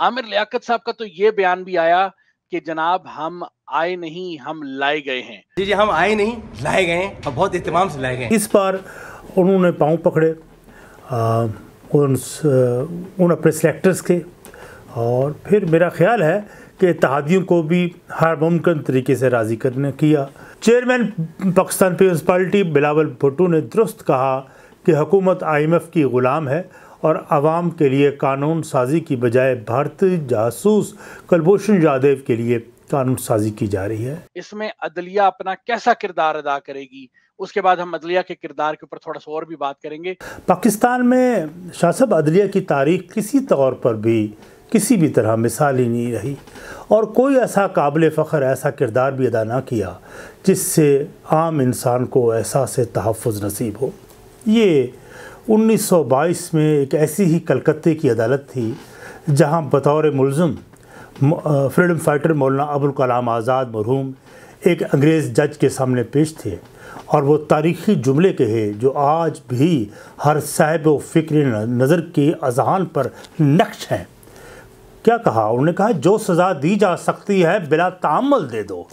आमिर हाँ, लियाकत साहब का तो ये बयान भी आया कि जनाब हम आए नहीं हम लाए गए हैं जी जी हम आए नहीं लाए गए हैं और बहुत इतमाम से लाए गए इस बार उन्होंने पाँव पकड़े उन उन अपने सेलेक्टर्स के और फिर मेरा ख्याल है कि इतिहादियों को भी हर मुमकिन तरीके से राज़ी करने किया चेयरमैन पाकिस्तान पीपल्स पार्टी बिलावल भुट्टो ने दुरुस्त कहा कि हुकूमत आईएमएफ की ग़ुलाम है और आवाम के लिए कानून साजी की बजाय भारतीय जासूस कुलभूषण यादव के लिए कानून साजी की जा रही है इसमें अदलिया अपना कैसा किरदार अदा करेगी उसके बाद हम अदलिया के किरदार के ऊपर थोड़ा सा और भी बात करेंगे पाकिस्तान में शासब अदलिया की तारीख किसी तौर पर भी किसी भी तरह मिसाल ही नहीं रही और कोई ऐसा काबिल फ़ख्र ऐसा किरदार भी अदा ना किया जिससे आम इंसान को एहसास तहफ़ नसीब हो ये 1922 में एक ऐसी ही कलकत्ते की अदालत थी जहां बतौर मुलम फ्रीडम फाइटर मौलाना अबुल कलाम आज़ाद मरहूम एक अंग्रेज़ जज के सामने पेश थे और वो तारीखी जुमले कहे जो आज भी हर साहब फ़िक्र नज़र के अजहान पर नक्श हैं क्या कहा उन्होंने कहा जो सज़ा दी जा सकती है बिला तामल दे दो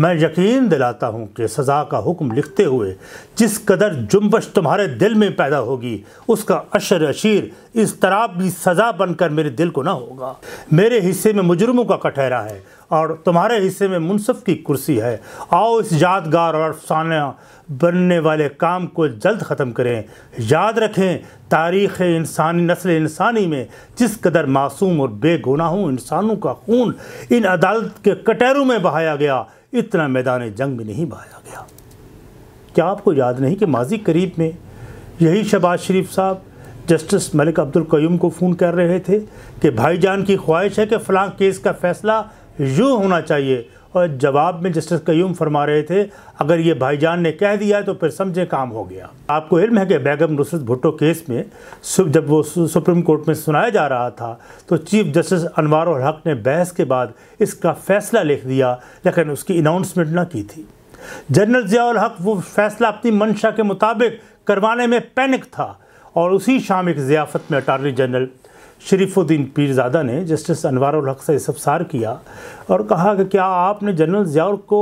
मैं यकीन दिलाता हूँ कि सज़ा का हुक्म लिखते हुए जिस कदर जुम्बश तुम्हारे दिल में पैदा होगी उसका अशर अशीर इस तरह भी सज़ा बनकर मेरे दिल को ना होगा मेरे हिस्से में मुजरमों का कटहरा है और तुम्हारे हिस्से में मुनसफ़ की कुर्सी है आओ इस यादगार और अफसाना बनने वाले काम को जल्द ख़त्म करें याद रखें तारीख़ इंसानी नस्ल इंसानी में जिस कदर मासूम और बेगुनाहों इंसानों का खून इन अदालत के कटहरों में बहाया गया इतना मैदान जंग में नहीं बहाया गया क्या आपको याद नहीं कि माजी करीब में यही शबाज शरीफ साहब जस्टिस मलिक अब्दुल कयूम को फ़ोन कर रहे थे कि भाईजान की ख्वाहिश है कि फ़लाँ केस का फ़ैसला यूँ होना चाहिए और जवाब में जस्टिस कयूम फरमा रहे थे अगर ये भाईजान ने कह दिया तो फिर समझे काम हो गया आपको इल्म है कि बैगम नुसरत भुट्टो केस में जब वो सुप्रीम कोर्ट में सुनाया जा रहा था तो चीफ जस्टिस अनवार और हक ने बहस के बाद इसका फैसला लिख दिया लेकिन उसकी अनाउंसमेंट ना की थी जनरल ज़ियाल हक वो फैसला अपनी मंशा के मुताबिक करवाने में पैनिक था और उसी शाम एक ज़ियाफ़त में अटारनी जनरल शरीफुद्दीन पीरजादा ने जस्टिस अनवार हक से इसफसार किया और कहा कि क्या आपने जनरल ज़ियाउल को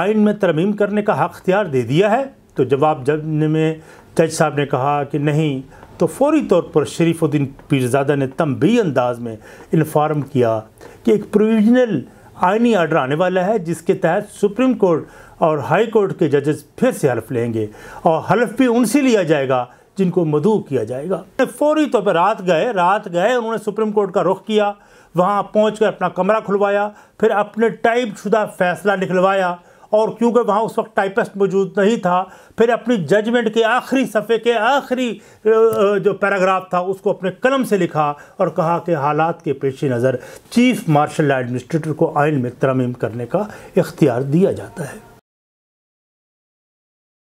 आइन में तरमीम करने का हक अख्तियार दे दिया है तो जवाब जज में जज साहब ने कहा कि नहीं तो फौरी तौर पर शरीफुद्दीन पीरजादा ने तमबी अंदाज में इन्फॉर्म किया कि एक प्रोविजनल आइनी आर्डर आने वाला है जिसके तहत सुप्रीम कोर्ट और हाई कोर्ट के जजेस फिर से हलफ लेंगे और हल्फ भी उनसे लिया जाएगा जिनको मधु किया जाएगा फौरी तौर तो पर रात गए रात गए उन्होंने सुप्रीम कोर्ट का रुख किया वहाँ पहुँच अपना कमरा खुलवाया फिर अपने टाइप शुदा फैसला निकलवाया और क्योंकि वहाँ उस वक्त टाइपिस्ट मौजूद नहीं था फिर अपनी जजमेंट के आखिरी सफ़े के आखिरी जो पैराग्राफ था उसको अपने कलम से लिखा और कहा कि हालात के पेश नज़र चीफ मार्शल एडमिनिस्ट्रेटर को आइन में तरमीम करने का इख्तियार दिया जाता है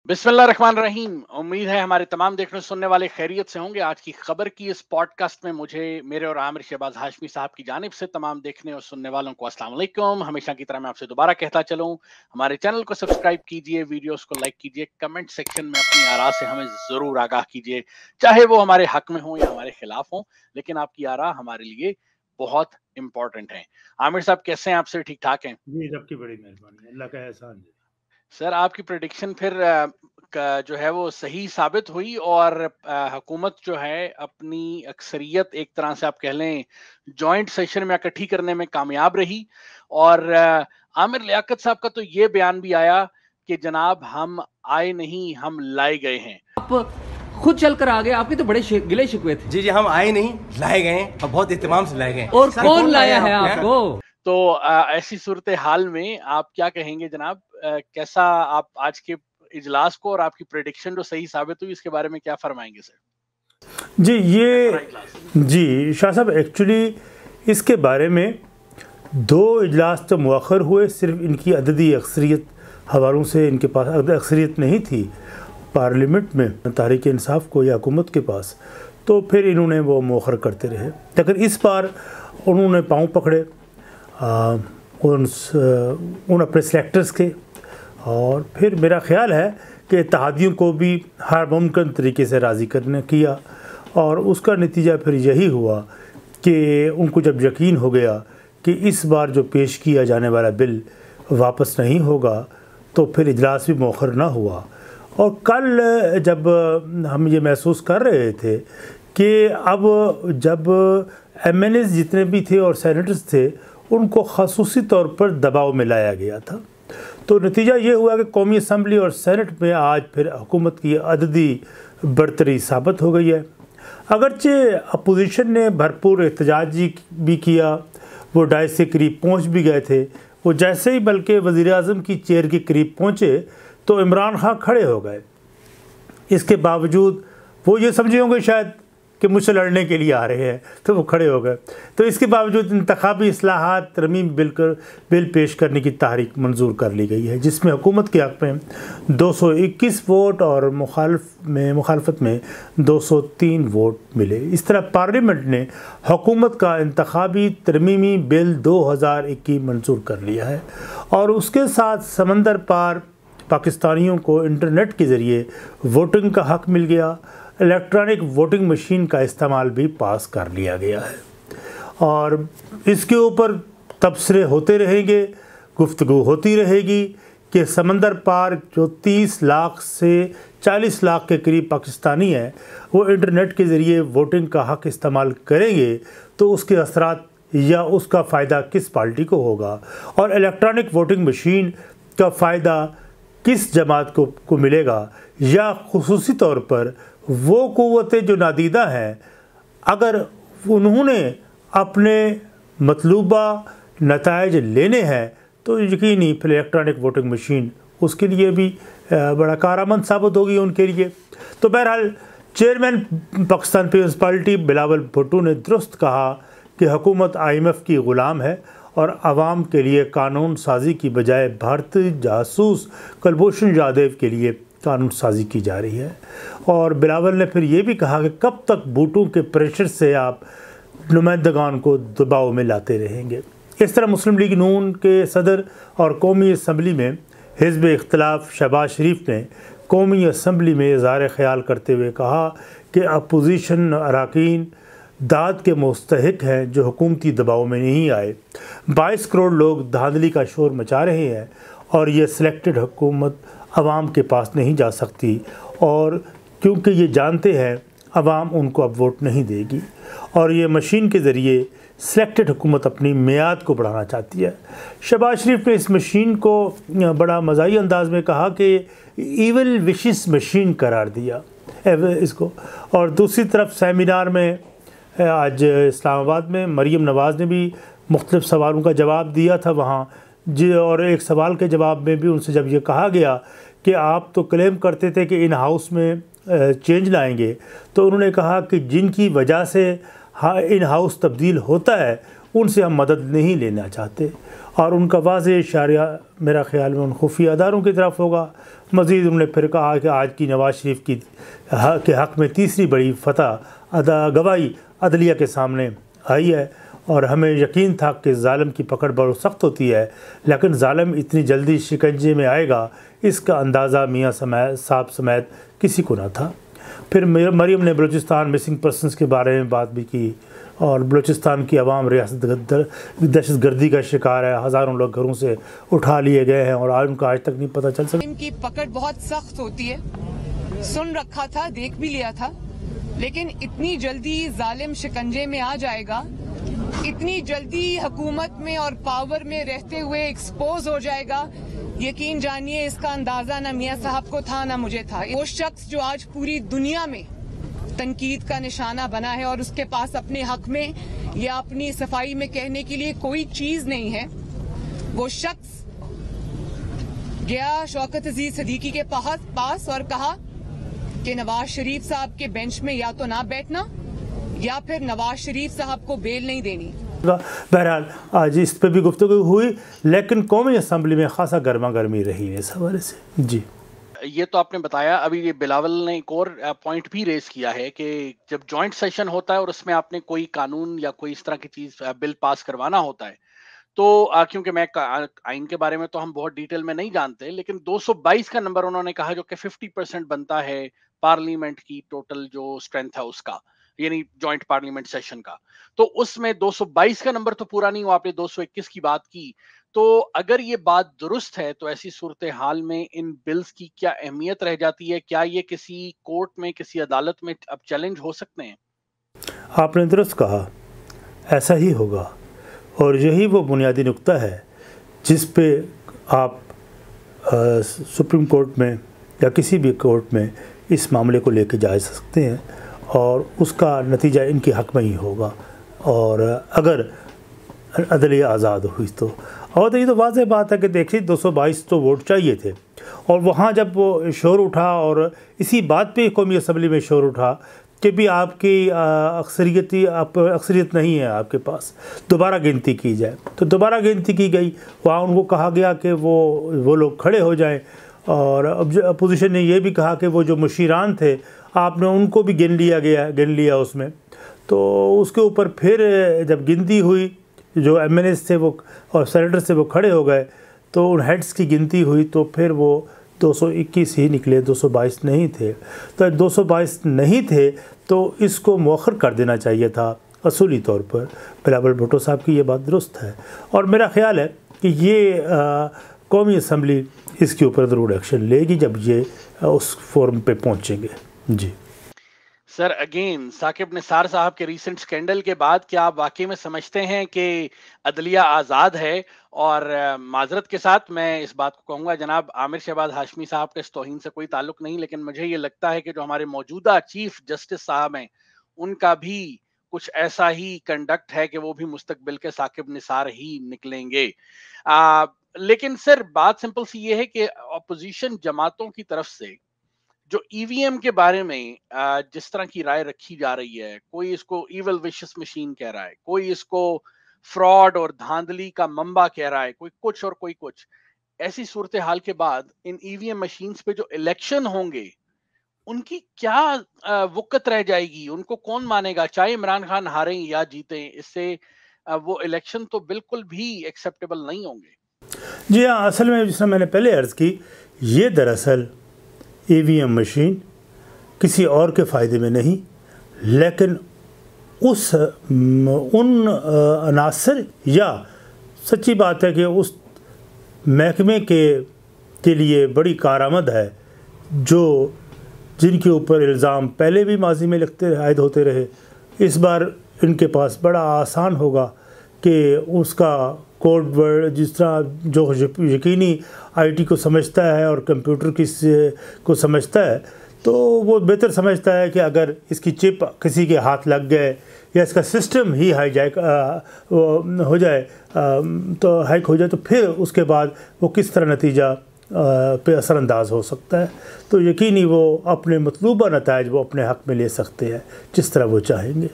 बिस्मिल्लाह रहमान रहीम उम्मीद है हमारे तमाम देखने सुनने वाले खैरियत से होंगे आज की खबर की इस पॉडकास्ट में मुझे मेरे और आमिर शहबाज हाशमी साहब की जानब से तमाम देखने और सुनने वालों को अस्सलाम वालेकुम हमेशा की तरह मैं आपसे दोबारा कहता चलूँ हमारे चैनल को सब्सक्राइब कीजिए वीडियोस को लाइक कीजिए कमेंट सेक्शन में अपनी आरा से हमें ज़रूर आगाह कीजिए चाहे वो हमारे हक में हो या हमारे खिलाफ हों लेकिन आपकी आरा हमारे लिए बहुत इंपॉर्टेंट है आमिर साहब कैसे हैं आपसे ठीक ठाक हैं जी सबकी बड़ी मेहरबानी अल्लाह का एहसान है सर आपकी प्रडिक्शन फिर जो है वो सही साबित हुई और हुकूमत जो है अपनी अक्सरियत एक तरह से आप कह लें जॉइंट सेशन में इकट्ठी करने में कामयाब रही और आमिर लियाकत साहब का तो ये बयान भी आया कि जनाब हम आए नहीं हम लाए गए हैं आप खुद चलकर आ गए आपके तो बड़े गिले शिकवे थे जी जी हम आए नहीं लाए गए और बहुत इतमाम से लाए गए और कौन लाया है आपको तो ऐसी सूरत हाल में आप क्या कहेंगे जनाब कैसा आप आज के इजलास को और आपकी प्रेडिक्शन जो सही साबित हुई इसके बारे में क्या फरमाएंगे सर जी ये जी शाह साहब एक्चुअली इसके बारे में दो इजलास तो मौखर हुए सिर्फ इनकी अददी अक्सरीत हवालों से इनके पास अक्सरीत नहीं थी पार्लियामेंट में तहरीक इंसाफ को या हुकूमत के पास तो फिर इन्होंने वो मौखर करते रहे लेकिन इस बार उन्होंने पाँव पकड़े उन उन अपने सेलेक्टर्स के और फिर मेरा ख्याल है कि इतिहादियों को भी हर मुमकिन तरीके से राज़ी करने किया और उसका नतीजा फिर यही हुआ कि उनको जब यकीन हो गया कि इस बार जो पेश किया जाने वाला बिल वापस नहीं होगा तो फिर इजलास भी मौखर ना हुआ और कल जब हम ये महसूस कर रहे थे कि अब जब एम जितने भी थे और सैनिटर्स थे उनको खसूसी तौर पर दबाव में लाया गया था तो नतीजा ये हुआ कि कौमी असम्बली और सेनेट में आज फिर हुकूमत की अददी बरतरी साबित हो गई है अगरचे अपोजिशन ने भरपूर एहतजाजी भी किया वो डाइस से करीब पहुँच भी गए थे वो जैसे ही बल्कि वज़ी अजम की चेयर के करीब पहुँचे तो इमरान खां खड़े हो गए इसके बावजूद वो ये समझे होंगे शायद कि मुझसे लड़ने के लिए आ रहे हैं तो वो खड़े हो गए तो इसके बावजूद इंतबी असलाहत तरमीम बिल कर बिल पेश करने की तारीख मंजूर कर ली गई है जिसमें हुकूमत के हक़ में 221 वोट और मुखालफ में मुखालफत में 203 वोट मिले इस तरह पार्लियामेंट ने हुकूमत का इंतबी तरमीमी बिल 2021 मंजूर कर लिया है और उसके साथ समंदर पार पाकिस्तानियों को इंटरनेट के ज़रिए वोटिंग का हक़ मिल गया इलेक्ट्रॉनिक वोटिंग मशीन का इस्तेमाल भी पास कर लिया गया है और इसके ऊपर तबसरे होते रहेंगे गुफ्तु होती रहेगी कि समंदर पार जो 30 लाख से 40 लाख के करीब पाकिस्तानी हैं वो इंटरनेट के ज़रिए वोटिंग का हक इस्तेमाल करेंगे तो उसके असरा या उसका फ़ायदा किस पार्टी को होगा और इलेक्ट्रॉनिक वोटिंग मशीन का फ़ायदा किस जमात को, को मिलेगा या खसूसी तौर पर वो क़वतें जो नादीदा हैं अगर उन्होंने अपने मतलूबा नतज लेने हैं तो ही फिर इलेक्ट्रॉनिक वोटिंग मशीन उसके लिए भी बड़ा कारामंद साबित होगी उनके लिए तो बहरहाल चेयरमैन पाकिस्तान पार्टी बिलावल भुट्टू ने दुरुस्त कहा कि हुकूमत आईएमएफ की ग़ुलाम है और आवाम के लिए कानून साजी की बजाय भारतीय जासूस कलभूषण यादव के लिए कानून साजी की जा रही है और बिलावल ने फिर ये भी कहा कि कब तक बूटों के प्रेशर से आप नुमाइंदगान को दबाव में लाते रहेंगे इस तरह मुस्लिम लीग नून के सदर और कौमी असम्बली में हिजब इख्तलाफ शहबाज शरीफ ने कौमी असम्बली में इजहार ख्याल करते हुए कहा कि अपोजिशन अरकान दाद के मुस्तक हैं जो हुकूमती दबाव में नहीं आए बाईस करोड़ लोग धांधली का शोर मचा रहे हैं और ये सिलेक्टेड हुकूमत आवाम के पास नहीं जा सकती और क्योंकि ये जानते हैं आवाम उनको अब वोट नहीं देगी और ये मशीन के ज़रिए सिलेक्टेड हुकूमत अपनी मियाद को बढ़ाना चाहती है शहबाज शरीफ ने इस मशीन को बड़ा मजाही अंदाज में कहा कि ईवल विशिस मशीन करार दिया इसको और दूसरी तरफ सेमिनार में आज इस्लामाबाद में मरीम नवाज़ ने भी मुख्तफ सवालों का जवाब दिया था वहाँ जी और एक सवाल के जवाब में भी उनसे जब ये कहा गया कि आप तो क्लेम करते थे कि इन हाउस में चेंज लाएंगे तो उन्होंने कहा कि जिनकी वजह से इन हाउस तब्दील होता है उनसे हम मदद नहीं लेना चाहते और उनका वाज इशारा मेरा ख्याल में उन खुफिया अदारों की तरफ होगा मज़ीद उन्होंने फिर कहा कि आज की नवाज़ शरीफ की के हक़ में तीसरी बड़ी फतह अदा गवाही अदलिया के सामने आई है और हमें यकीन था कि ालम की पकड़ बहुत सख्त होती है लेकिन ालम इतनी जल्दी शिकंजे में आएगा इसका अंदाज़ा मियाँ समय साहब समेत किसी को ना था फिर मरीम ने बलूचिस्तान मिसिंग पर्सनस के बारे में बात भी की और बलूचिस्तान की आवाम रियासत दहशत गर्दी का शिकार है हज़ारों लोग घरों से उठा लिए गए हैं और आज उनका आज तक नहीं पता चल सकता इनकी पकड़ बहुत सख्त होती है सुन रखा था देख भी लिया था लेकिन इतनी जल्दी जालिम शिकंजे में आ जाएगा इतनी जल्दी हुकूमत में और पावर में रहते हुए एक्सपोज हो जाएगा यकीन जानिए इसका अंदाजा ना मियाँ साहब को था ना मुझे था वो शख्स जो आज पूरी दुनिया में तनकीद का निशाना बना है और उसके पास अपने हक में या अपनी सफाई में कहने के लिए कोई चीज नहीं है वो शख्स गया शौकत अजीज सदीकी के पास और कहा कि नवाज शरीफ साहब के बेंच में या तो ना बैठना या फिर नवाज शरीफ साहब को बेल नहीं देनी बहरहाल आज इस पर भी गुफ्तु हुई लेकिन कौमी असम्बली में खासा गर्मा गर्मी रही है इस हवाले से जी ये तो आपने बताया अभी ये बिलावल ने एक और पॉइंट भी रेस किया है कि जब जॉइंट सेशन होता है और उसमें आपने कोई कानून या कोई इस तरह की चीज बिल पास करवाना होता है तो क्योंकि मैं आइन के बारे में तो हम बहुत डिटेल में नहीं जानते लेकिन 222 का नंबर उन्होंने कहा जो कि 50 परसेंट बनता है पार्लियामेंट की टोटल जो स्ट्रेंथ है उसका यानी जॉइंट पार्लियामेंट सेशन का तो उसमें 222 का नंबर तो पूरा नहीं हुआ आपने 221 की बात की तो अगर ये बात दुरुस्त है तो ऐसी सूरत हाल में इन बिल्स की क्या अहमियत रह जाती है क्या ये किसी कोर्ट में किसी अदालत में अब चैलेंज हो सकते हैं आपने दुरुस्त कहा ऐसा ही होगा और यही वो बुनियादी नुक्ता है जिस पे आप आ, सुप्रीम कोर्ट में या किसी भी कोर्ट में इस मामले को लेके जा सकते हैं और उसका नतीजा इनके हक में ही होगा और अगर अदलिया आज़ाद हुई तो और तो ये तो वाजह बात है कि देखिए 222 तो वोट चाहिए थे और वहाँ जब वो शोर उठा और इसी बात पे कौमी असम्बली में शोर उठा कि भी आपकी अक्सरियती आप अक्सरियत नहीं है आपके पास दोबारा गिनती की जाए तो दोबारा गिनती की गई वहाँ उनको कहा गया कि वो वो लोग खड़े हो जाएं और अब अपोजिशन ने यह भी कहा कि वो जो मशीरान थे आपने उनको भी गिन लिया गया गिन लिया उसमें तो उसके ऊपर फिर जब गिनती हुई जो एम थे वो और सेनेटर से वो खड़े हो गए तो उन हेड्स की गिनती हुई तो फिर वो 221 ही निकले 222 नहीं थे तो 222 नहीं थे तो इसको मौखर कर देना चाहिए था असूली तौर पर बिलावल भुटो साहब की ये बात दुरुस्त है और मेरा ख्याल है कि ये आ, कौमी असम्बली इसके ऊपर ज़रूर एक्शन लेगी जब ये उस फोरम पे पहुंचेंगे जी सर अगेन साकिब निसार साहब के रीसेंट स्कैंडल के बाद क्या आप वाकई में समझते हैं कि अदलिया आज़ाद है और माजरत के साथ मैं इस बात को कहूंगा जनाब आमिर शहबाज हाशमी साहब के इस तोहन से कोई ताल्लुक नहीं लेकिन मुझे ये लगता है कि जो हमारे मौजूदा चीफ जस्टिस साहब हैं उनका भी कुछ ऐसा ही कंडक्ट है कि वो भी मुस्तकबिल के साकिब निसार ही निकलेंगे आ, लेकिन सर बात सिंपल सी ये है कि अपोजिशन जमातों की तरफ से जो ईवीएम e के बारे में जिस तरह की राय रखी जा रही है कोई इसको इवल विशस मशीन कह रहा है कोई इसको फ्रॉड और धांधली का मंबा कह रहा है कोई कुछ और कोई कुछ ऐसी सूरत हाल के बाद इन ईवीएम e मशीन पे जो इलेक्शन होंगे उनकी क्या वक्त रह जाएगी उनको कौन मानेगा चाहे इमरान खान हारे या जीते इससे वो इलेक्शन तो बिल्कुल भी एक्सेप्टेबल नहीं होंगे जी हाँ असल में जिसमें मैंने पहले अर्ज़ की ये दरअसल ई e मशीन किसी और के फ़ायदे में नहीं लेकिन उस उन अनासर या सच्ची बात है कि उस महकमे के के लिए बड़ी कारामद है जो जिनके ऊपर इल्ज़ाम पहले भी माजी में लगते आयद होते रहे इस बार इनके पास बड़ा आसान होगा कि उसका कोड वर्ड जिस तरह जो यकीनी आईटी को समझता है और कंप्यूटर किस को समझता है तो वो बेहतर समझता है कि अगर इसकी चिप किसी के हाथ लग गए या इसका सिस्टम ही हाई हाईजैक हो जाए तो हैक हो जाए तो फिर उसके बाद वो किस तरह नतीजा पे असरानंदाज हो सकता है तो ही वो अपने मतलूबा नतज वो अपने हक़ में ले सकते हैं जिस तरह वो चाहेंगे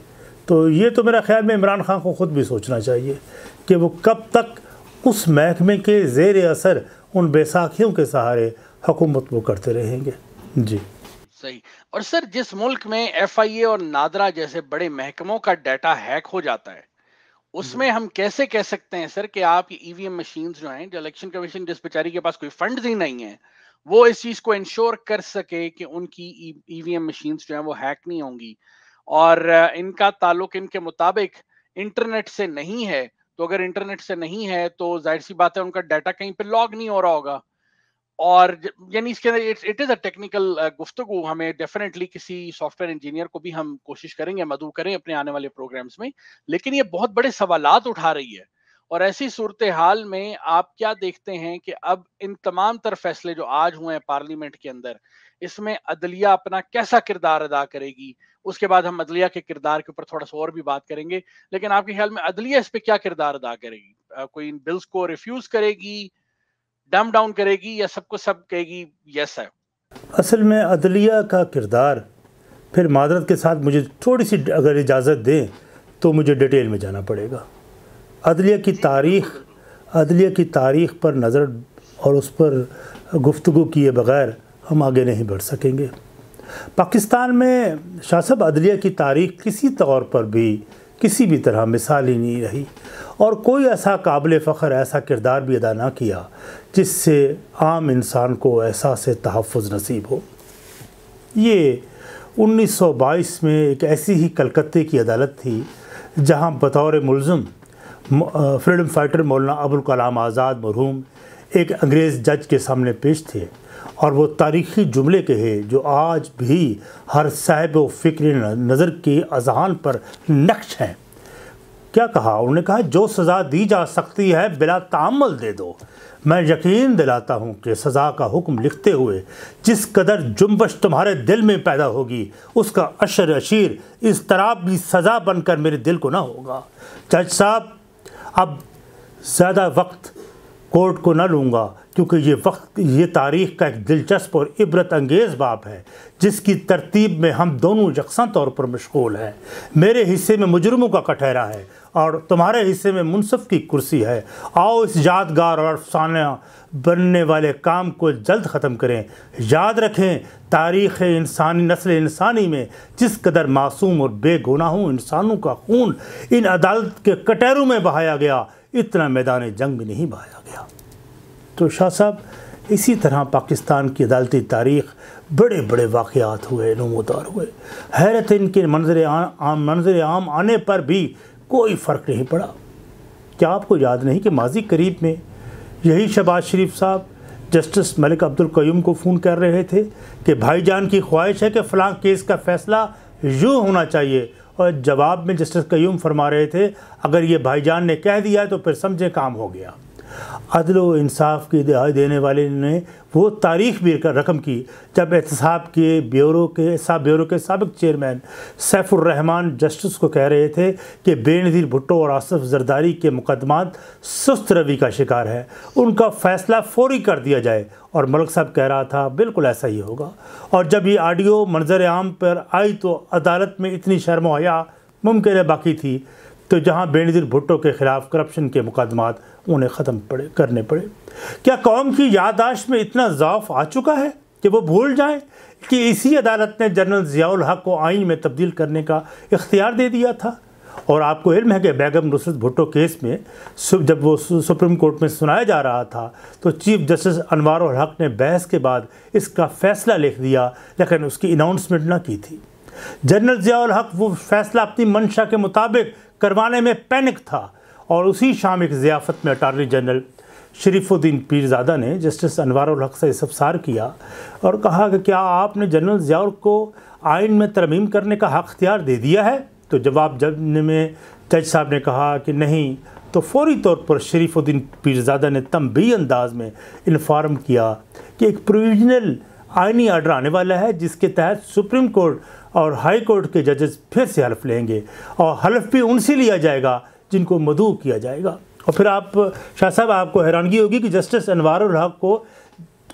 तो ये तो मेरा ख्याल में इमरान खान को ख़ुद भी सोचना चाहिए कि वो कब तक उस महकमे के जेर असर उन बैसाखियों के सहारे हुकूमत वो करते रहेंगे जी सही और सर जिस मुल्क में एफ और नादरा जैसे बड़े महकमों का डाटा हैक हो जाता है उसमें हम्म। हम कैसे कह सकते हैं सर कि आप ईवीएम मशीन जो हैं जो इलेक्शन कमीशन जिस बेचारी के पास कोई फंड ही नहीं है वो इस चीज को इंश्योर कर सके कि उनकी ईवीएम मशीन जो है वो हैक नहीं होंगी और इनका ताल्लुक इनके मुताबिक इंटरनेट से नहीं है तो अगर इंटरनेट से नहीं है तो जाहिर सी बात है उनका डाटा कहीं पर लॉग नहीं हो रहा होगा और यानी इसके अंदर it's it is a technical गुफ्तगु हमें डेफिनेटली किसी सॉफ्टवेयर इंजीनियर को भी हम कोशिश करेंगे मदू करें अपने आने वाले प्रोग्राम्स में लेकिन ये बहुत बड़े सवाल उठा रही है और ऐसी सूरत हाल में आप क्या देखते हैं कि अब इन तमाम तर फैसले जो आज हुए हैं पार्लियामेंट के अंदर इसमें अदलिया अपना कैसा किरदार अदा करेगी उसके बाद हम अदलिया के किरदार के ऊपर थोड़ा सा और भी बात करेंगे लेकिन आपके ख्याल में अदलिया इस पर क्या किरदार अदा करेगी कोई इन बिल्स को रिफ्यूज करेगी डम डाउन करेगी या सबको सब कहेगी यस है असल में अदलिया का किरदार फिर मादरत के साथ मुझे थोड़ी सी अगर इजाज़त दें तो मुझे डिटेल में जाना पड़ेगा अदलिया की तारीख अदलिया की तारीख पर नज़र और उस पर गुफ्तु किए बगैर हम आगे नहीं बढ़ सकेंगे पाकिस्तान में शाह अदलिया की तारीख किसी तौर पर भी किसी भी तरह मिसाल ही नहीं रही और कोई ऐसा काबिल फ़ख्र ऐसा किरदार भी अदा ना किया जिससे आम इंसान को एहसास तहफ़ नसीब हो ये 1922 में एक ऐसी ही कलकत्ते की अदालत थी जहां बतौर मुलम फ्रीडम फाइटर मौलाना अबुल कलाम आज़ाद मरहूम एक अंग्रेज़ जज के सामने पेश थे और वो तारीखी जुमले कहे जो आज भी हर साहब फ़िक्र नज़र के अजहान पर नक्श हैं क्या कहा उन्होंने कहा जो सज़ा दी जा सकती है बिला तामल दे दो मैं यकीन दिलाता हूँ कि सज़ा का हुक्म लिखते हुए जिस कदर जुम्बश तुम्हारे दिल में पैदा होगी उसका अशर अशीर इस तरह भी सज़ा बनकर मेरे दिल को ना होगा जज साहब अब ज़्यादा वक्त कोर्ट को ना लूँगा क्योंकि ये वक्त ये तारीख़ का एक दिलचस्प और इबरत अंगेज़ बाब है जिसकी तरतीब में हम दोनों यकसा तौर पर मशगूल हैं मेरे हिस्से में मुजरमों का कटहरा है और तुम्हारे हिस्से में मुनसफ़ की कुर्सी है आओ इस यादगार और अफसाना बनने वाले काम को जल्द ख़त्म करें याद रखें तारीख़ इंसानी नस्ल इंसानी में जिस कदर मासूम और बेगुनाहों इंसानों का खून इन अदालत के कटहरों में बहाया गया इतना मैदान जंग भी नहीं बहाया गया तो शाह साहब इसी तरह पाकिस्तान की अदालती तारीख बड़े बड़े वाक़ात हुए नमोदार हुए हैरत इनके मंजर आम मंजर आम आने पर भी कोई फ़र्क नहीं पड़ा क्या आपको याद नहीं कि माजी करीब में यही शबाज शरीफ साहब जस्टिस मलिक अब्दुल क्यूम को फ़ोन कर रहे थे कि भाईजान की ख्वाहिश है कि फ़लाँ केस का फ़ैसला यूँ होना चाहिए जवाब में जस्टिस कयूम फरमा रहे थे अगर ये भाईजान ने कह दिया तो फिर समझे काम हो गया अदल व इंसाफ की दिहाई देने वाले ने वो तारीख भी रकम की जब एहतसाब के ब्यूरो के एहसाब ब्यूरो के सबक चेयरमैन सैफुररहमान जस्टिस को कह रहे थे कि बेनज़ीर भुट्टो और आसफ जरदारी के मुकदमात सुस्त रवि का शिकार है उनका फ़ैसला फौरी कर दिया जाए और मलक साहब कह रहा था बिल्कुल ऐसा ही होगा और जब ये आडियो मंजर आम पर आई तो अदालत में इतनी शर्म हया मुमकिन बाकी थी तो जहां बेनजीर भुट्टो के खिलाफ करप्शन के मुकदमात उन्हें ख़त्म पड़े करने पड़े क्या कौम की याददाश्त में इतना ज़ौफ़ आ चुका है कि वो भूल जाएं कि इसी अदालत ने जनरल ज़ियाउल हक को आइन में तब्दील करने का इख्तियार दे दिया था और आपको इल्म है कि बैगम नुसरत भुट्टो केस में जब वो सुप्रीम कोर्ट में सुनाया जा रहा था तो चीफ जस्टिस अनवार हक ने बहस के बाद इसका फैसला लिख दिया लेकिन उसकी अनाउंसमेंट ना की थी जनरल ज़ियाउल हक वो फैसला अपनी मंशा के मुताबिक करवाने में पैनिक था और उसी शाम एक ज़ियाफ़त में अटारनी जनरल शरीफुद्दीन पीरजादा ने जस्टिस अनवार हक से इसफसार किया और कहा कि क्या आपने जनरल ज़ियाउर को आइन में तरमीम करने का हक अख्तियार दे दिया है तो जवाब जज में जज साहब ने कहा कि नहीं तो फौरी तौर पर शरीफुद्दीन पीरजादा ने तमबी अंदाज में इन्फॉर्म किया कि एक प्रोविजनल आइनी आर्डर आने वाला है जिसके तहत सुप्रीम कोर्ट और हाई कोर्ट के जजेस फिर से हल्फ लेंगे और हल्फ भी उनसे लिया जाएगा जिनको मधु किया जाएगा और फिर आप शाह साहब आपको हैरानगी होगी कि जस्टिस अनवर हक को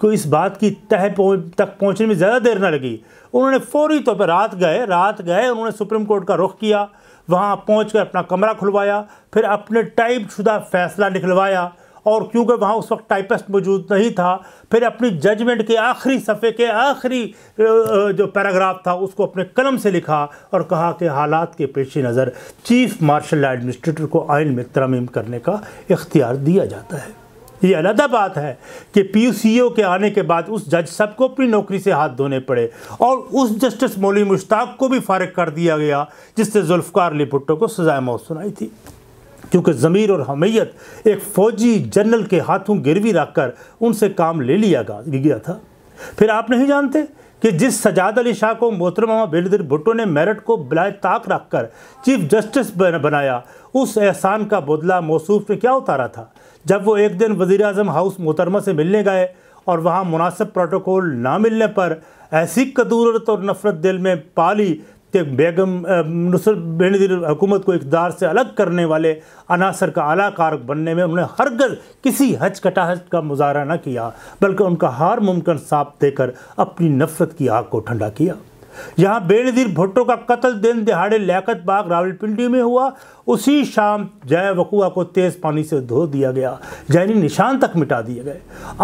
को इस बात की तह तक पहुंचने में ज़्यादा देर ना लगी उन्होंने फौरी तौर तो पर रात गए रात गए उन्होंने सुप्रीम कोर्ट का रुख किया वहाँ पहुँच अपना कमरा खुलवाया फिर अपने टाइप शुदा फैसला निकलवाया और क्योंकि वहाँ उस वक्त टाइपिस्ट मौजूद नहीं था फिर अपनी जजमेंट के आखिरी सफ़े के आखिरी जो पैराग्राफ था उसको अपने कलम से लिखा और कहा कि हालात के पेश नज़र चीफ मार्शल एडमिनिस्ट्रेटर को आइन में तरमीम करने का इख्तियार दिया जाता है ये अलहदा बात है कि पीयूसीओ के आने के बाद उस जज सब को अपनी नौकरी से हाथ धोने पड़े और उस जस्टिस मौली मुश्ताक को भी फारग कर दिया गया जिससे जुल्फ़ार भुट्टो को सजाए मौत सुनाई थी क्योंकि ज़मीर और हमीयत एक फ़ौजी जनरल के हाथों गिरवी रखकर उनसे काम ले लिया गया था फिर आप नहीं जानते कि जिस सजाद अली शाह को मोहतरमा बिलदिर भुट्टो ने मेरठ को बिलाए ताक रख कर चीफ जस्टिस बनाया उस एहसान का बदला मौसूफ ने क्या उतारा था जब वो एक दिन वज़ी अजम हाउस मोहतरमा से मिलने गए और वहाँ मुनासिब प्रोटोकॉल ना मिलने पर ऐसी कदूरत और नफ़रत दिल में पाली कि बेगम नुसर बेनजी हुकूमत को इकदार से अलग करने वाले अनासर का आला कारक बनने में उन्होंने हर हरगज किसी हच कटाह का मुजाहरा न किया बल्कि उनका हार मुमकिन साफ देकर अपनी नफरत की आग को ठंडा किया यहाँ बेनज़ीर भुट्टो का कत्ल दिन दिहाड़े लियात बाग रावलपिंडी में हुआ उसी शाम जय वकुआ को तेज़ पानी से धो दिया गया जैनी निशान तक मिटा दिए गए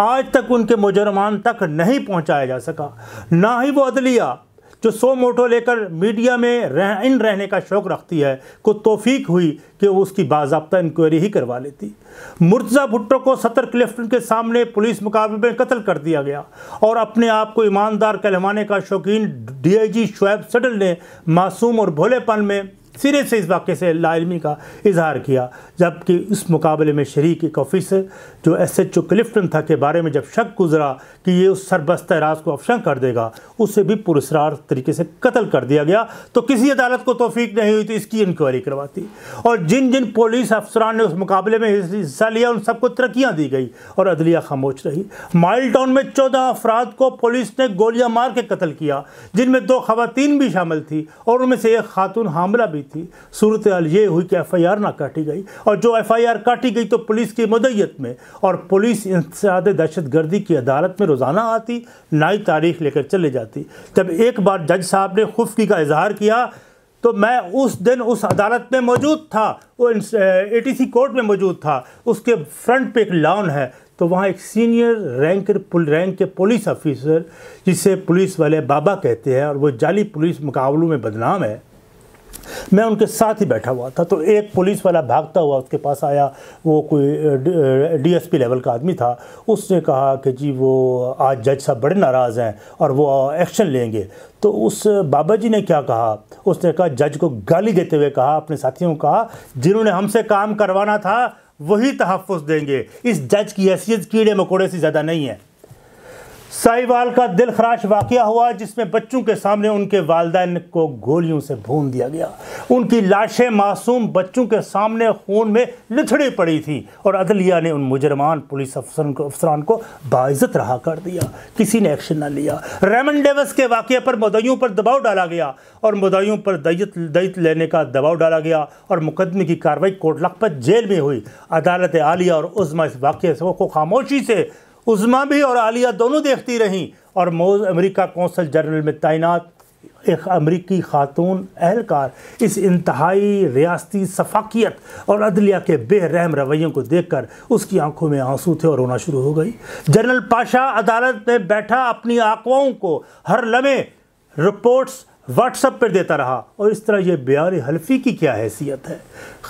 आज तक उनके मुजरमान तक नहीं पहुँचाया जा सका ना ही वो अदलिया जो सो मोटो लेकर मीडिया में रह इन रहने का शौक़ रखती है को तोफीक हुई कि वो उसकी बाबा इंक्वायरी ही करवा लेती मुर्तज़ा भुट्टो को सतर क्लिफ्टन के सामने पुलिस मुकाबले में कत्ल कर दिया गया और अपने आप को ईमानदार कहलवाने का शौकीन डीआईजी शुएब सटल ने मासूम और भोलेपन में सिरे से इस वाक़े से लाजमी का इजहार किया जबकि इस मुकाबले में शरीक एक ऑफिसर जो एस एच ओ क्लिफ्टन था के बारे में जब शक गुजरा कि ये उस सरबस्त राज को अफशन कर देगा उसे भी पुरस्ार तरीके से कत्ल कर दिया गया तो किसी अदालत को तोफीक नहीं हुई तो इसकी इंक्वायरी करवाती और जिन जिन पुलिस अफसरान ने उस मुकाबले में हिस्सा लिया उन सबको तरक्याँ दी गई और अदलिया खामोश रही माइल टाउन में चौदह अफराद को पुलिस ने गोलियां मार के कत्ल किया जिनमें दो खवतान भी शामिल थी और उनमें से एक खातून हामला भी थी सूरत हाल ये हुई कि एफआईआर ना काटी गई और जो एफ आई आर काटी गई तो पुलिस की मदयत में और पुलिस इंसाद दहशत गर्दी की अदालत में रोज़ाना आती नई तारीख लेकर चले जाती जब एक बार जज साहब ने खुफगी का इजहार किया तो मैं उस दिन उस अदालत में मौजूद था वो एटीसी कोर्ट में मौजूद था उसके फ्रंट पे एक लॉन है तो वहाँ एक सीनियर रैंक रैंक के पुलिस ऑफिसर जिसे पुलिस वाले बाबा कहते हैं और वो जाली पुलिस मुकाबलों में बदनाम है मैं उनके साथ ही बैठा हुआ था तो एक पुलिस वाला भागता हुआ उसके पास आया वो कोई डीएसपी लेवल का आदमी था उसने कहा कि जी वो आज जज साहब बड़े नाराज़ हैं और वो एक्शन लेंगे तो उस बाबा जी ने क्या कहा उसने कहा जज को गाली देते हुए कहा अपने साथियों को कहा जिन्होंने हमसे काम करवाना था वही तहफ़ देंगे इस जज की हैसियत कीड़े मकोड़े से ज़्यादा नहीं है साहिवाल का दिल खराश वाक़ हुआ जिसमें बच्चों के सामने उनके वालदेन को गोलियों से भून दिया गया उनकी लाशें मासूम बच्चों के सामने खून में लिथड़ी पड़ी थी और अदलिया ने उन मुजरमान पुलिस अफसरों को अफसरान को बाइज़त रहा कर दिया किसी ने एक्शन ना लिया रेमन डेवस के वाक़े पर मदयों पर दबाव डाला गया और मदयों पर दयित दयित लेने का दबाव डाला गया और मुकदमे की कार्रवाई कोटलखपत जेल में हुई अदालत आलिया और उज़मा इस वाक़े को खामोशी से उज़मा भी और आलिया दोनों देखती रहीं और मोज अमरीका कौंसल जनरल में तैनात एक अमरीकी खातून अहलकार इस इंतहाई रियाती सफाकियत और अदलिया के बेरहम रवैयों को देखकर उसकी आंखों में आंसू थे और रोना शुरू हो गई जनरल पाशा अदालत में बैठा अपनी आंखों को हर लमे रिपोर्ट्स व्हाट्सएप पर देता रहा और इस तरह यह बिहार हल्फी की क्या हैसियत है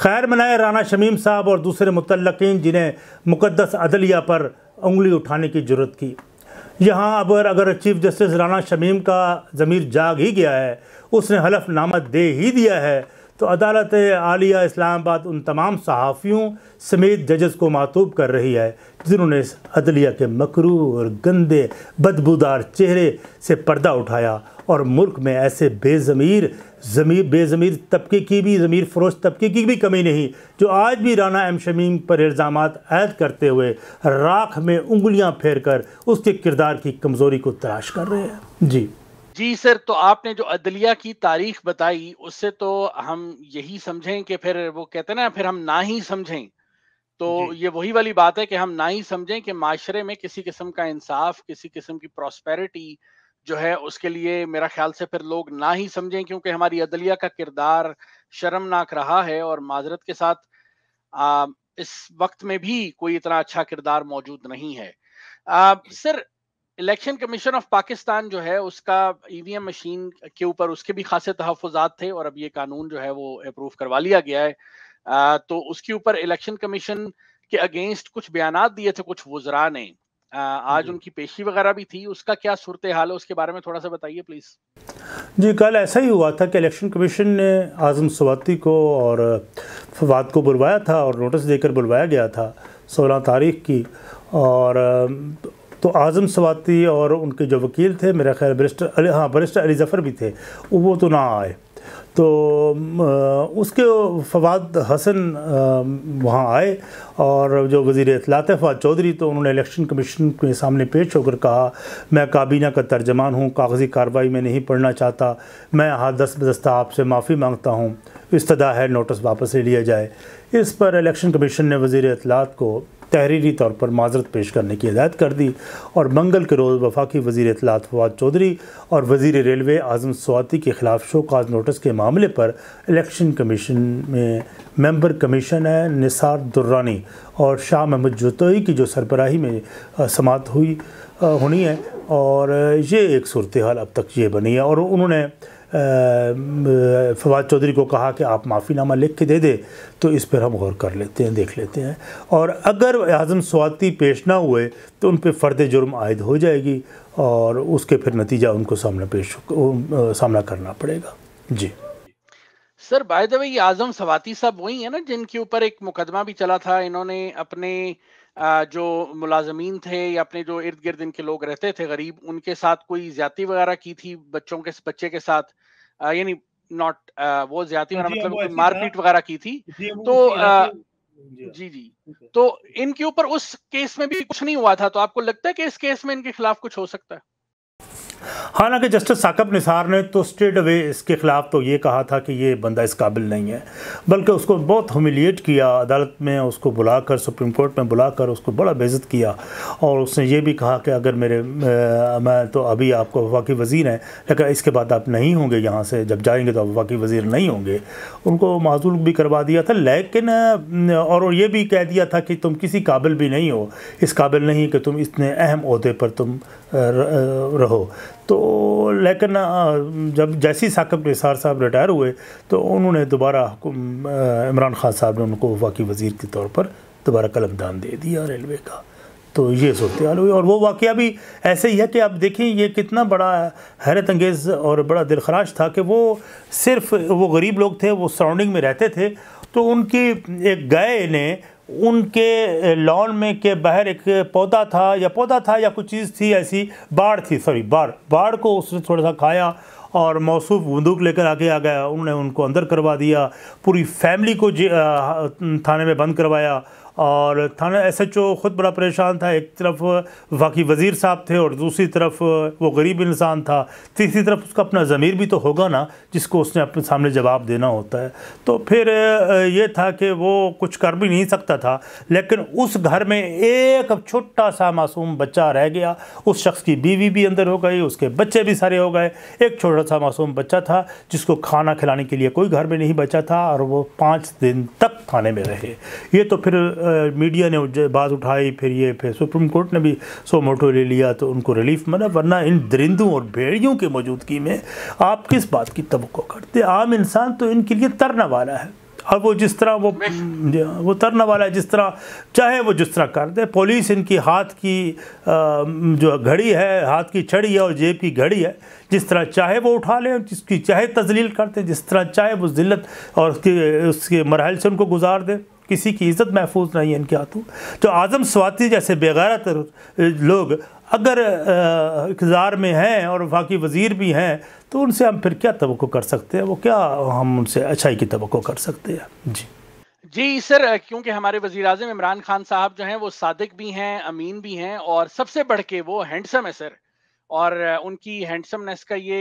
खैर मनाए राना शमीम साहब और दूसरे मुतलकिन जिन्हें मुकदस अदलिया पर उंगली उठाने की ज़रूरत की यहाँ अब अगर चीफ जस्टिस राना शमीम का ज़मीर जाग ही गया है उसने हलफनामा दे ही दिया है तो अदालत आलिया इस्लामाबाद उन तमाम सहाफ़ियों समेत जजेस को मातूब कर रही है जिन्होंने इस अदलिया के मकरू और गंदे बदबूदार चेहरे से पर्दा उठाया और मुल्क में ऐसे बेज़मीर ज़मीर बेज़मीर तबके की भी ज़मीर फरोश तबके की भी कमी नहीं जो आज भी राना एम शमीम पर इल्ज़ाम आयद करते हुए राख में उंगलियां फेर कर उसके किरदार की कमज़ोरी को तलाश कर रहे हैं जी जी सर तो आपने जो अदलिया की तारीख बताई उससे तो हम यही समझें कि फिर वो कहते ना फिर हम ना ही समझें तो ये वही वाली बात है कि हम ना ही समझें कि माशरे में किसी किस्म का इंसाफ किसी किस्म की प्रॉस्पेरिटी जो है उसके लिए मेरा ख्याल से फिर लोग ना ही समझें क्योंकि हमारी अदलिया का किरदार शर्मनाक रहा है और माजरत के साथ आ, इस वक्त में भी कोई इतना अच्छा किरदार मौजूद नहीं है आ, sir election commission of Pakistan जो है उसका ईवीएम मशीन के ऊपर उसके भी खासे तहफात थे और अब ये कानून जो है वो अप्रूव करवा लिया गया है आ, तो उसके ऊपर इलेक्शन कमीशन के अगेंस्ट कुछ बयान दिए थे कुछ वजरा ने आज उनकी पेशी वगैरह भी थी उसका क्या सूरत हाल है उसके बारे में थोड़ा सा बताइए प्लीज़ जी कल ऐसा ही हुआ था कि इलेक्शन कमीशन ने आज़म सवाती को और फवाद को बुलवाया था और नोटिस देकर बुलवाया गया था सोलह तारीख की और तो आज़म सवाती और उनके जो वकील थे मेरा ख्याल बरिस्टर हाँ बरिस्टर अली जफ़र भी थे वो तो ना आए तो उसके फवाद हसन वहाँ आए और जो वज़ी अतलात फवाद चौधरी तो उन्होंने इलेक्शन कमीशन के सामने पेश होकर कहा मैं काबीना का तर्जमान हूँ कागज़ी कार्रवाई में नहीं पढ़ना चाहता मैं हाथ दस बदस्ता आपसे माफ़ी मांगता हूँ इस्तः है नोटिस वापस ले लिया जाए इस पर इलेक्शन कमीशन ने वज़ी अतलात को तहरीरी तौर पर माजरत पेश करने की हदायत कर दी और मंगल के रोज़ वफाकी वजीर अतलात फवाद चौधरी और वजीर रेलवे आज़म स्वाति के ख़िलाफ़ शोकाज नोटिस के मामले पर इलेक्शन कमीशन में मेंबर है निसार दुर्रानी और शाह महमूद जतोई की जो सरबराही में समाप्त हुई होनी है और ये एक सूरत हाल अब तक ये बनी है और उन्होंने फवाद चौधरी को कहा कि आप माफ़ीनामा लिख के दे दे तो इस पर हम गौर कर लेते हैं देख लेते हैं और अगर आज़म स्वाति पेश ना हुए तो उन पर फ़र्द जुर्म आयद हो जाएगी और उसके फिर नतीजा उनको सामना पेश सामना करना पड़ेगा जी sir by the way Azam Swati साहब वही है ना जिनके ऊपर एक मुकदमा भी चला था इन्होंने अपने जो मुलाजमीन थे या अपने जो इर्द गिर्द इनके लोग रहते थे गरीब उनके साथ कोई ज्यादा वगैरह की थी बच्चों के बच्चे के साथ यानी नॉट वो ज्यादा हाँ हाँ, मतलब मारपीट वगैरह की थी तो जी जी तो इनके ऊपर उस केस में भी कुछ नहीं हुआ था तो आपको लगता है कि इस केस में इनके खिलाफ कुछ हो सकता है हालांकि जस्टिस साकब निसार ने तो स्ट्रेट अवे इसके ख़िलाफ़ तो ये कहा था कि ये बंदा इस काबिल नहीं है बल्कि उसको बहुत हमिलिएट किया अदालत में उसको बुलाकर सुप्रीम कोर्ट में बुलाकर उसको बड़ा बेज़त किया और उसने ये भी कहा कि अगर मेरे मैं तो अभी आपको वफाकी वज़ीर हैं लेकिन इसके बाद आप नहीं होंगे यहाँ से जब जाएंगे तो आप वफाकी वज़ीर नहीं होंगे उनको माजूल भी करवा दिया था लेकिन और ये भी कह दिया था कि तुम किसी काबिल भी नहीं हो इस काबिल नहीं कि तुम इतने अहम अहदे पर तुम रहो तो लेकिन जब जैसी साकब निसार साहब रिटायर हुए तो उन्होंने दोबारा इमरान खान साहब ने उनको वाकई वज़ी के तौर पर दोबारा कलमदान दे दिया रेलवे का तो ये सूरत हाल हुई और वो वाक़ भी ऐसे ही है कि आप देखें ये कितना बड़ा हैरत अंगेज़ और बड़ा दिलखराश था कि वो सिर्फ वो गरीब लोग थे वो सराउंडिंग में रहते थे तो उनकी एक गाय ने उनके लॉन में के बाहर एक पौधा था या पौधा था या कुछ चीज़ थी ऐसी बाढ़ थी सॉरी बाढ़ बाढ़ को उसने थोड़ा सा खाया और मौसू बंदूक लेकर आगे आ गया उन्होंने उनको अंदर करवा दिया पूरी फैमिली को थाने में बंद करवाया और थाना एसएचओ ख़ुद बड़ा परेशान था एक तरफ वाकई वज़ीर साहब थे और दूसरी तरफ वो गरीब इंसान था तीसरी तरफ उसका अपना ज़मीर भी तो होगा ना जिसको उसने अपने सामने जवाब देना होता है तो फिर ये था कि वो कुछ कर भी नहीं सकता था लेकिन उस घर में एक छोटा सा मासूम बच्चा रह गया उस शख्स की बीवी भी अंदर हो गई उसके बच्चे भी सारे हो गए एक छोटा सा मासूम बच्चा था जिसको खाना खिलाने के लिए कोई घर में नहीं बचा था और वो पाँच दिन तक थाने में रहे ये तो फिर मीडिया ने बात उठाई फिर ये फिर सुप्रीम कोर्ट ने भी सो मोटो ले लिया तो उनको रिलीफ मिला वरना इन दरिंदों और भेड़ियों की मौजूदगी में आप किस बात की तो करते आम इंसान तो इनके लिए तरने वाला है अब वो जिस तरह वो हाँ, वो तरने वाला है जिस तरह चाहे वो जिस तरह कर दे पुलिस इनकी हाथ की जो घड़ी है हाथ की छड़ी है और जेब की घड़ी है जिस तरह चाहे वो उठा लें जिसकी चाहे तजलील कर दें जिस तरह चाहे वो जिल्लत और उसके उसके मरहल से उनको गुजार दें किसी की इज्जत महफूज नहीं है इनके हाथों तो आज़म स्वाति जैसे बेगैरत लोग अगर इकदार में हैं और वाकई वज़ीर भी हैं तो उनसे हम फिर क्या तो कर सकते हैं वो क्या हम उनसे अच्छाई की तो कर सकते हैं जी जी सर क्योंकि हमारे वजी अजम इमरान खान साहब जो हैं वो सादक भी हैं अमीन भी हैं और सबसे बढ़ के वो हैंडसम है सर और उनकी हैंडसमनेस का ये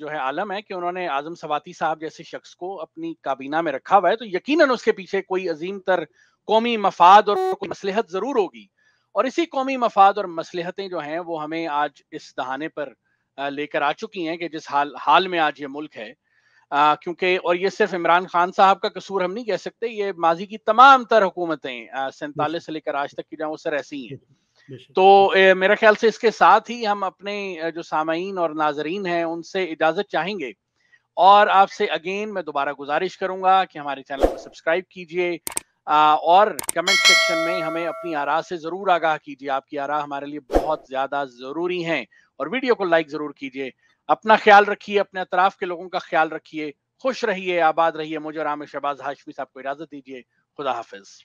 जो है आलम है कि उन्होंने आजम सवाती साहब जैसे शख्स को अपनी काबीना में रखा हुआ है तो यकीनन उसके पीछे कोई अजीम तर कौमी मफाद और कोई मसलहत ज़रूर होगी और इसी कौमी मफाद और मसलहतें जो हैं वो हमें आज इस दहाने पर लेकर आ चुकी हैं कि जिस हाल हाल में आज ये मुल्क है क्योंकि और ये सिर्फ इमरान खान साहब का कसूर हम नहीं कह सकते ये माजी की तमाम तर हुकूमतें सैंतालीस से लेकर आज तक की जहाँ वो सर ऐसी हैं तो ए, मेरा ख्याल से इसके साथ ही हम अपने जो सामीन और नाजरीन हैं उनसे इजाज़त चाहेंगे और आपसे अगेन मैं दोबारा गुजारिश करूंगा कि हमारे चैनल को सब्सक्राइब कीजिए और कमेंट सेक्शन में हमें अपनी आरा से ज़रूर आगाह कीजिए आपकी आरा हमारे लिए बहुत ज़्यादा ज़रूरी है और वीडियो को लाइक ज़रूर कीजिए अपना ख्याल रखिए अपने अतराफ़ के लोगों का ख्याल रखिए खुश रहिए आबाद रहिए मुझे और आमिर शहबाज हाशमी साहब को इजाज़त दीजिए खुदा हाफिज़